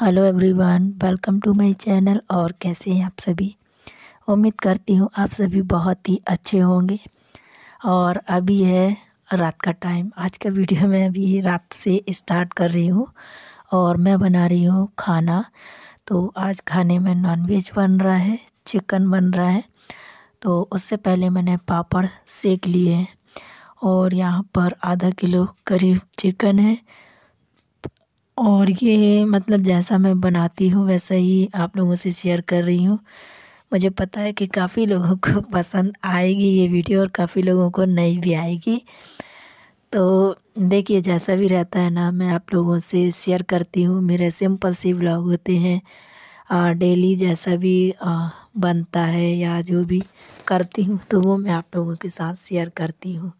hello everyone welcome to my channel और कैसे हैं आप सभी उम्मीद करती हूँ आप सभी बहुत ही अच्छे होंगे और अभी है रात का टाइम आज का वीडियो मैं अभी रात से स्टार्ट कर रही हूँ और मैं बना रही हूँ खाना तो आज खाने में नॉनवेज बन रहा है चिकन बन रहा है तो उससे पहले मैंने पापड़ सेक लिए हैं और यहाँ पर आधा किलो करीब चिकन है और ये मतलब जैसा मैं बनाती हूँ वैसा ही आप लोगों से शेयर कर रही हूँ मुझे पता है कि काफ़ी लोगों को पसंद आएगी ये वीडियो और काफ़ी लोगों को नहीं भी आएगी तो देखिए जैसा भी रहता है ना मैं आप लोगों से शेयर करती हूँ मेरे सिंपल से ब्लॉग होते हैं और डेली जैसा भी आ, बनता है या जो भी करती हूँ तो वो मैं आप लोगों के साथ शेयर करती हूँ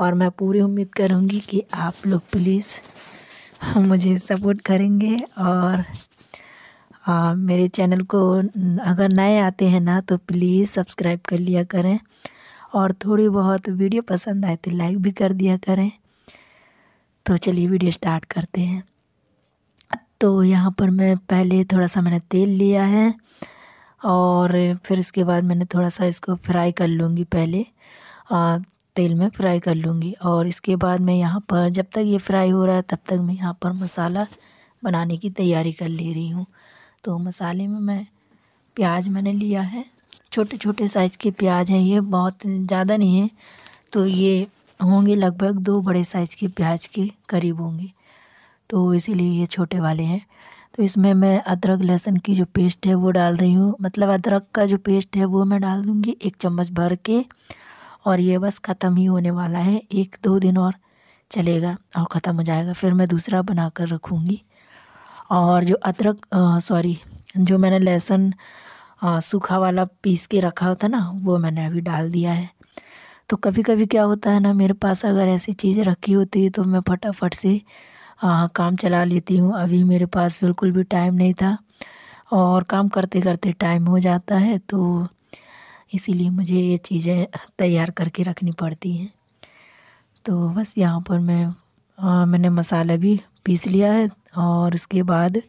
और मैं पूरी उम्मीद करूँगी कि आप लोग प्लीज़ मुझे सपोर्ट करेंगे और आ, मेरे चैनल को अगर नए आते हैं ना तो प्लीज़ सब्सक्राइब कर लिया करें और थोड़ी बहुत वीडियो पसंद आए तो लाइक भी कर दिया करें तो चलिए वीडियो स्टार्ट करते हैं तो यहाँ पर मैं पहले थोड़ा सा मैंने तेल लिया है और फिर इसके बाद मैंने थोड़ा सा इसको फ्राई कर लूँगी पहले आ, तेल में फ्राई कर लूँगी और इसके बाद मैं यहाँ पर जब तक ये फ्राई हो रहा है तब तक मैं यहाँ पर मसाला बनाने की तैयारी कर ले रही हूँ तो मसाले में मैं प्याज मैंने लिया है छोटे छोटे साइज़ के प्याज हैं ये बहुत ज़्यादा नहीं है तो ये होंगे लगभग दो बड़े साइज़ के प्याज के करीब होंगे तो इसीलिए ये छोटे वाले हैं तो इसमें मैं अदरक लहसुन की जो पेस्ट है वो डाल रही हूँ मतलब अदरक का जो पेस्ट है वो मैं डाल दूँगी एक चम्मच भर के और ये बस ख़त्म ही होने वाला है एक दो दिन और चलेगा और ख़त्म हो जाएगा फिर मैं दूसरा बना कर रखूँगी और जो अदरक सॉरी जो मैंने लहसुन सूखा वाला पीस के रखा था ना वो मैंने अभी डाल दिया है तो कभी कभी क्या होता है ना मेरे पास अगर ऐसी चीज़ रखी होती है तो मैं फटाफट से आ, काम चला लेती हूँ अभी मेरे पास बिल्कुल भी टाइम नहीं था और काम करते करते टाइम हो जाता है तो इसीलिए मुझे ये चीज़ें तैयार करके रखनी पड़ती हैं तो बस यहाँ पर मैं आ, मैंने मसाला भी पीस लिया है और उसके बाद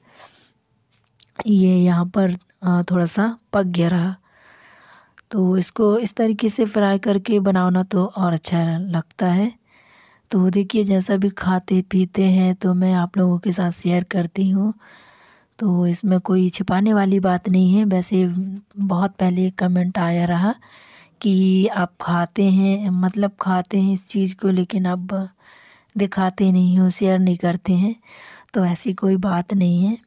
ये यहाँ पर आ, थोड़ा सा पक गया रहा तो इसको इस तरीके से फ्राई करके बनाना तो और अच्छा लगता है तो देखिए जैसा भी खाते पीते हैं तो मैं आप लोगों के साथ शेयर करती हूँ तो इसमें कोई छिपाने वाली बात नहीं है वैसे बहुत पहले कमेंट आया रहा कि आप खाते हैं मतलब खाते हैं इस चीज़ को लेकिन अब दिखाते नहीं हो शेयर नहीं करते हैं तो ऐसी कोई बात नहीं है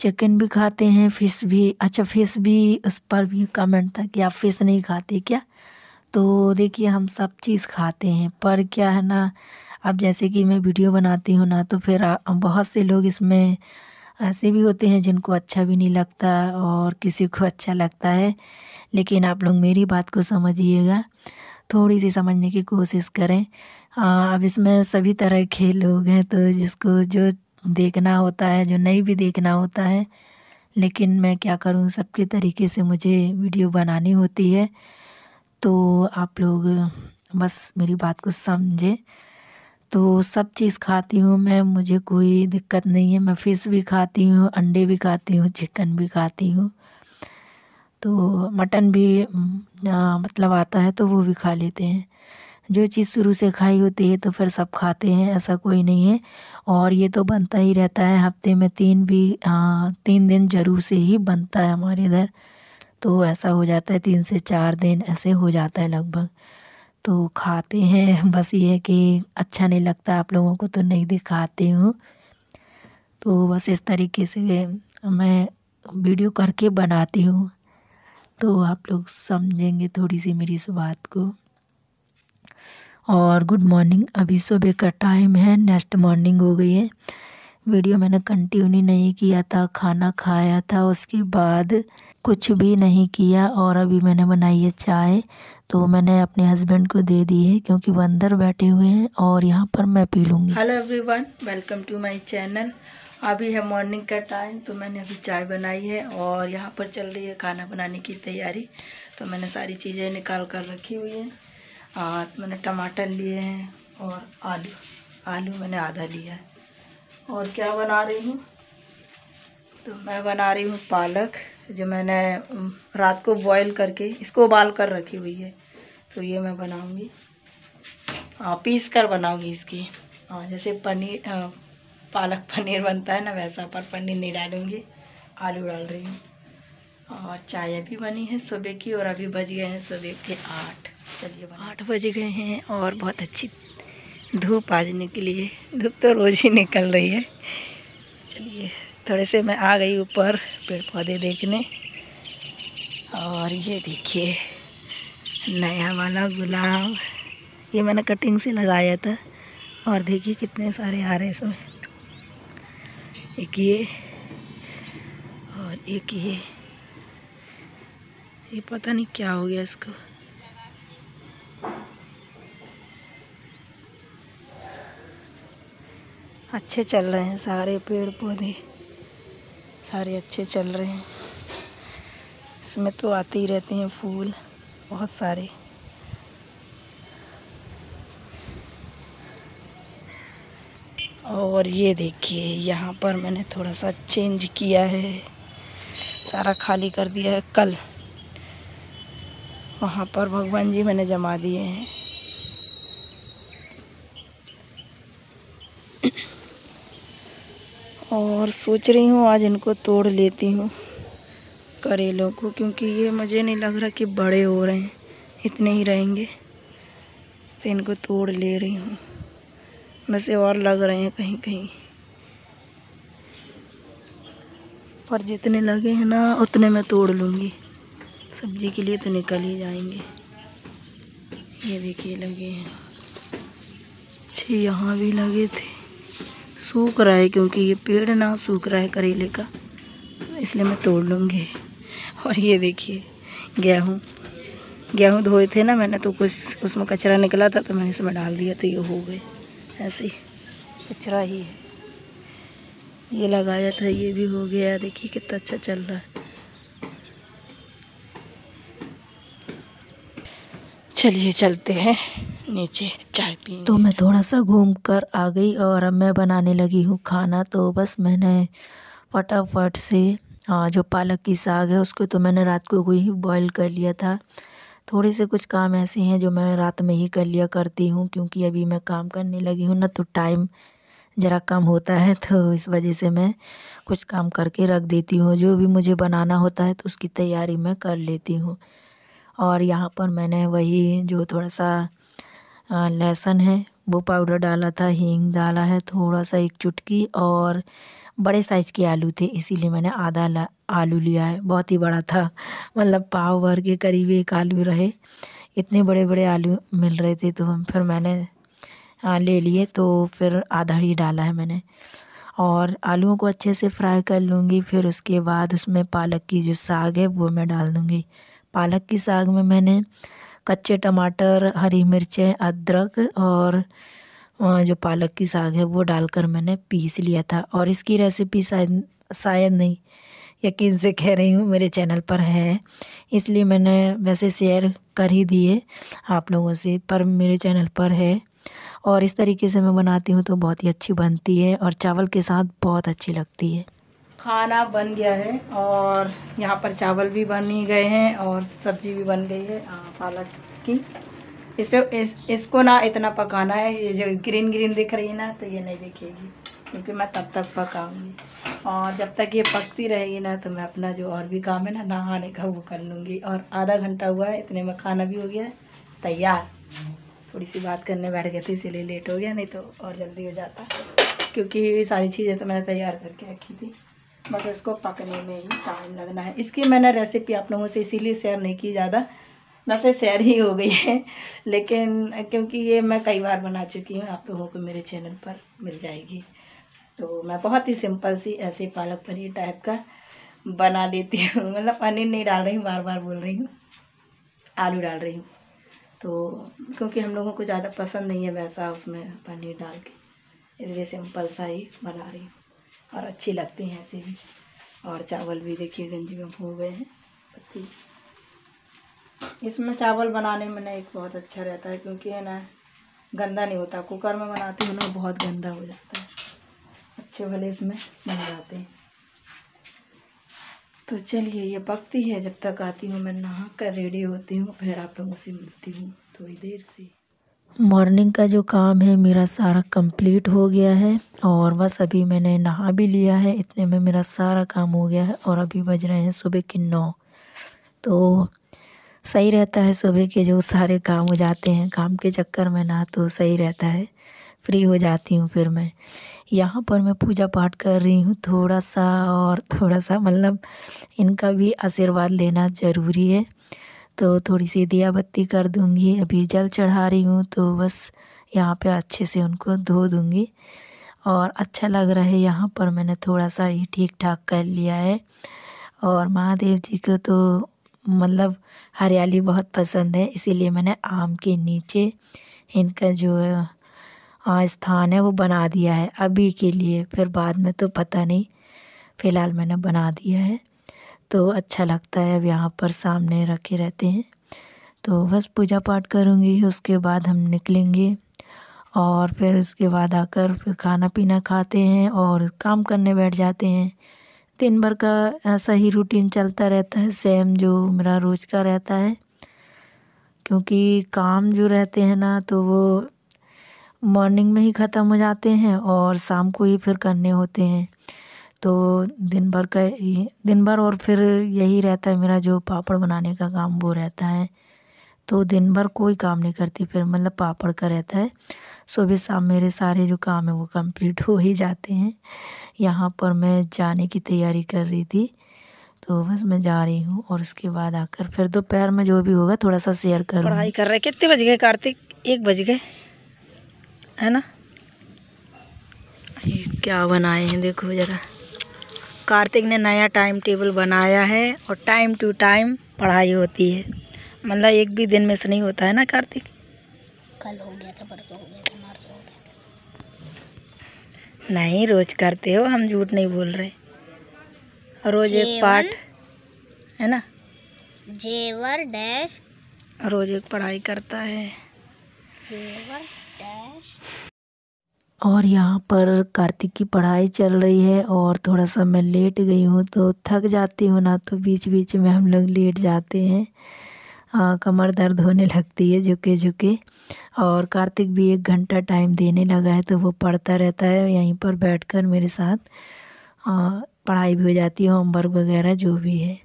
चिकन भी खाते हैं फिश भी अच्छा फिश भी उस पर भी कमेंट था कि आप फिश नहीं खाते क्या तो देखिए हम सब चीज़ खाते हैं पर क्या है ना अब जैसे कि मैं वीडियो बनाती हूँ ना तो फिर बहुत से लोग इसमें ऐसे भी होते हैं जिनको अच्छा भी नहीं लगता और किसी को अच्छा लगता है लेकिन आप लोग मेरी बात को समझिएगा थोड़ी सी समझने की कोशिश करें अब इसमें सभी तरह के लोग हैं तो जिसको जो देखना होता है जो नहीं भी देखना होता है लेकिन मैं क्या करूँ सबके तरीके से मुझे वीडियो बनानी होती है तो आप लोग बस मेरी बात को समझें तो सब चीज़ खाती हूँ मैं मुझे कोई दिक्कत नहीं है मैं फ़िश भी खाती हूँ अंडे भी खाती हूँ चिकन भी खाती हूँ तो मटन भी आ, मतलब आता है तो वो भी खा लेते हैं जो चीज़ शुरू से खाई होती है तो फिर सब खाते हैं ऐसा कोई नहीं है और ये तो बनता ही रहता है हफ्ते में तीन भी आ, तीन दिन ज़रूर से ही बनता है हमारे इधर तो ऐसा हो जाता है तीन से चार दिन ऐसे हो जाता है लगभग तो खाते हैं बस ये है कि अच्छा नहीं लगता आप लोगों को तो नहीं दिखाती हूँ तो बस इस तरीके से मैं वीडियो करके बनाती हूँ तो आप लोग समझेंगे थोड़ी सी मेरी इस बात को और गुड मॉर्निंग अभी सुबह का टाइम है नेक्स्ट मॉर्निंग हो गई है वीडियो मैंने कंटिन्यू नहीं किया था खाना खाया था उसके बाद कुछ भी नहीं किया और अभी मैंने बनाई है चाय तो मैंने अपने हस्बैंड को दे दी है क्योंकि वो अंदर बैठे हुए हैं और यहाँ पर मैं पी लूँगी hello everyone welcome to my channel अभी है मॉर्निंग का टाइम तो मैंने अभी चाय बनाई है और यहाँ पर चल रही है खाना बनाने की तैयारी तो मैंने सारी चीज़ें निकाल कर रखी हुई हैं और मैंने टमाटर लिए हैं और आलू आलू मैंने आधा लिया है और क्या बना रही हूँ तो मैं बना रही हूँ पालक जो मैंने रात को बॉईल करके इसको उबाल कर रखी हुई है तो ये मैं बनाऊँगी पीस कर बनाऊँगी इसकी हाँ जैसे पनीर आ, पालक पनीर बनता है ना वैसा पर पनीर नहीं डालूँगी आलू डाल रही हूँ और चाय भी बनी है सुबह की और अभी बज गए हैं सुबह के आठ चलिए आठ बज गए हैं और बहुत अच्छी धूप आज निकली है धूप तो रोज़ ही निकल रही है चलिए थोड़े से मैं आ गई ऊपर पेड़ पौधे देखने और ये देखिए नया वाला गुलाब ये मैंने कटिंग से लगाया था और देखिए कितने सारे आ रहे हैं इसमें एक ये और एक ये ये पता नहीं क्या हो गया इसको अच्छे चल रहे हैं सारे पेड़ पौधे सारे अच्छे चल रहे हैं इसमें तो आते ही रहते हैं फूल बहुत सारे और ये देखिए यहाँ पर मैंने थोड़ा सा चेंज किया है सारा खाली कर दिया है कल वहाँ पर भगवान जी मैंने जमा दिए हैं और सोच रही हूँ आज इनको तोड़ लेती हूँ करेलों को क्योंकि ये मुझे नहीं लग रहा कि बड़े हो रहे हैं इतने ही रहेंगे तो इनको तोड़ ले रही हूँ वैसे और लग रहे हैं कहीं कहीं पर जितने लगे हैं ना उतने मैं तोड़ लूँगी सब्जी के लिए तो निकल ही जाएंगे ये देखिए लगे हैं अच्छे यहाँ भी लगे थे सूख रहा है क्योंकि ये पेड़ ना सूख रहा है करेले का तो इसलिए मैं तोड़ लूँगी और ये देखिए गेहूँ गेहूँ धोए थे ना मैंने तो कुछ उसमें कचरा निकला था तो मैंने इसमें डाल दिया तो ये हो गए ऐसे कचरा ही है ये लगाया था ये भी हो गया देखिए कितना अच्छा चल रहा है चलिए चलते हैं नीचे चाय पी तो मैं थोड़ा सा घूम कर आ गई और अब मैं बनाने लगी हूँ खाना तो बस मैंने फटाफट से जो पालक की साग है उसको तो मैंने रात को ही बॉईल कर लिया था थोड़े से कुछ काम ऐसे हैं जो मैं रात में ही कर लिया करती हूँ क्योंकि अभी मैं काम करने लगी हूँ ना तो टाइम ज़रा कम होता है तो इस वजह से मैं कुछ काम करके रख देती हूँ जो भी मुझे बनाना होता है तो उसकी तैयारी मैं कर लेती हूँ और यहाँ पर मैंने वही जो थोड़ा सा लहसुन है वो पाउडर डाला था हींग डाला है थोड़ा सा एक चुटकी और बड़े साइज़ के आलू थे इसीलिए मैंने आधा आलू लिया है बहुत ही बड़ा था मतलब पाव भर के करीब एक आलू रहे इतने बड़े बड़े आलू मिल रहे थे तो फिर मैंने ले लिए तो फिर आधा ही डाला है मैंने और आलूओं को अच्छे से फ्राई कर लूँगी फिर उसके बाद उसमें पालक की जो साग है वो मैं डाल दूँगी पालक की साग में मैंने कच्चे टमाटर हरी मिर्चें अदरक और जो पालक की साग है वो डालकर मैंने पीस लिया था और इसकी रेसिपी शायद शायद नहीं यकीन से कह रही हूँ मेरे चैनल पर है इसलिए मैंने वैसे शेयर कर ही दिए आप लोगों से पर मेरे चैनल पर है और इस तरीके से मैं बनाती हूँ तो बहुत ही अच्छी बनती है और चावल के साथ बहुत अच्छी लगती है खाना बन गया है और यहाँ पर चावल भी बन ही गए हैं और सब्जी भी बन गई है पालक की इसे इस इसको ना इतना पकाना है ये जो ग्रीन ग्रीन दिख रही है ना तो ये नहीं दिखेगी क्योंकि मैं तब तक पकाऊंगी और जब तक ये पकती रहेगी ना तो मैं अपना जो और भी काम है ना नहाने का वो कर लूँगी और आधा घंटा हुआ है इतने में खाना भी हो गया तैयार थोड़ी सी बात करने बैठ गए थे इसीलिए लेट हो गया नहीं तो और जल्दी हो जाता क्योंकि सारी चीज़ें तो मैंने तैयार करके रखी थी बस इसको पकने में ही टाइम लगना है इसकी मैंने रेसिपी आप लोगों से इसीलिए शेयर नहीं की ज़्यादा वैसे शेयर ही हो गई है लेकिन क्योंकि ये मैं कई बार बना चुकी हूँ आप लोगों को मेरे चैनल पर मिल जाएगी तो मैं बहुत ही सिंपल सी ऐसे पालक पनीर टाइप का बना देती हूँ मतलब पनीर नहीं डाल रही हूँ बार बार बोल रही हूँ आलू डाल रही हूँ तो क्योंकि हम लोगों को ज़्यादा पसंद नहीं है वैसा उसमें पनीर डाल के इसलिए सिंपल सा ही बना रही हूँ और अच्छी लगती हैं ऐसे भी और चावल भी देखिए गंजी में भू गए हैं पत्ती इसमें चावल बनाने में ना एक बहुत अच्छा रहता है क्योंकि है ना गंदा नहीं होता कुकर में बनाती हूँ ना बहुत गंदा हो जाता है अच्छे भले इसमें बन जाते हैं तो चलिए ये पकती है जब तक आती हूँ मैं नहा कर रेडी होती हूँ फिर आप लोगों से मिलती हूँ थोड़ी देर से मॉर्निंग का जो काम है मेरा सारा कंप्लीट हो गया है और बस अभी मैंने नहा भी लिया है इतने में मेरा सारा काम हो गया है और अभी बज रहे हैं सुबह के नौ तो सही रहता है सुबह के जो सारे काम हो जाते हैं काम के चक्कर में ना तो सही रहता है फ्री हो जाती हूँ फिर मैं यहाँ पर मैं पूजा पाठ कर रही हूँ थोड़ा सा और थोड़ा सा मतलब इनका भी आशीर्वाद लेना ज़रूरी है तो थोड़ी सी दिया बत्ती कर दूँगी अभी जल चढ़ा रही हूँ तो बस यहाँ पे अच्छे से उनको धो दूँगी और अच्छा लग रहा है यहाँ पर मैंने थोड़ा सा ही ठीक ठाक कर लिया है और महादेव जी को तो मतलब हरियाली बहुत पसंद है इसीलिए मैंने आम के नीचे इनका जो है स्थान है वो बना दिया है अभी के लिए फिर बाद में तो पता नहीं फ़िलहाल मैंने बना दिया है तो अच्छा लगता है अब यहाँ पर सामने रखे रहते हैं तो बस पूजा पाठ करूँगी उसके बाद हम निकलेंगे और फिर उसके बाद आकर फिर खाना पीना खाते हैं और काम करने बैठ जाते हैं दिन भर का ऐसा ही रूटीन चलता रहता है सेम जो मेरा रोज़ का रहता है क्योंकि काम जो रहते हैं ना तो वो मॉर्निंग में ही ख़त्म हो जाते हैं और शाम को ही फिर करने होते हैं तो दिन भर का दिन भर और फिर यही रहता है मेरा जो पापड़ बनाने का काम वो रहता है तो दिन भर कोई काम नहीं करती फिर मतलब पापड़ का रहता है सुबह शाम मेरे सारे जो काम है वो कंप्लीट हो ही जाते हैं यहाँ पर मैं जाने की तैयारी कर रही थी तो बस मैं जा रही हूँ और उसके बाद आकर फिर दोपहर में जो भी होगा थोड़ा सा शेयर करूँ पढ़ाई कर रहे कितने बज गए कार्तिक एक बज गए है ना क्या बनाए हैं देखो ज़रा कार्तिक ने नया टाइम टेबल बनाया है और टाइम टू टाइम पढ़ाई होती है मतलब एक भी दिन में से नहीं होता है ना कार्तिक कल हो गया था परसों हो गया था मार्च हो गया नहीं रोज करते हो हम झूठ नहीं बोल रहे रोज एक पाठ है ना जेवर डैश रोज एक पढ़ाई करता है जेवर डैश और यहाँ पर कार्तिक की पढ़ाई चल रही है और थोड़ा सा मैं लेट गई हूँ तो थक जाती हूँ ना तो बीच बीच में हम लोग लेट जाते हैं आ, कमर दर्द होने लगती है झुके झुके और कार्तिक भी एक घंटा टाइम देने लगा है तो वो पढ़ता रहता है यहीं पर बैठकर मेरे साथ आ, पढ़ाई भी हो जाती है होमवर्क वगैरह जो भी है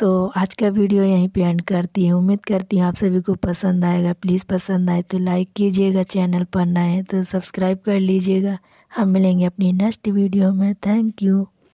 तो आज का वीडियो यहीं पे एंड करती हूँ उम्मीद करती हूँ आप सभी को पसंद आएगा प्लीज़ पसंद आए तो लाइक कीजिएगा चैनल पर नए तो सब्सक्राइब कर लीजिएगा हम मिलेंगे अपनी नेक्स्ट वीडियो में थैंक यू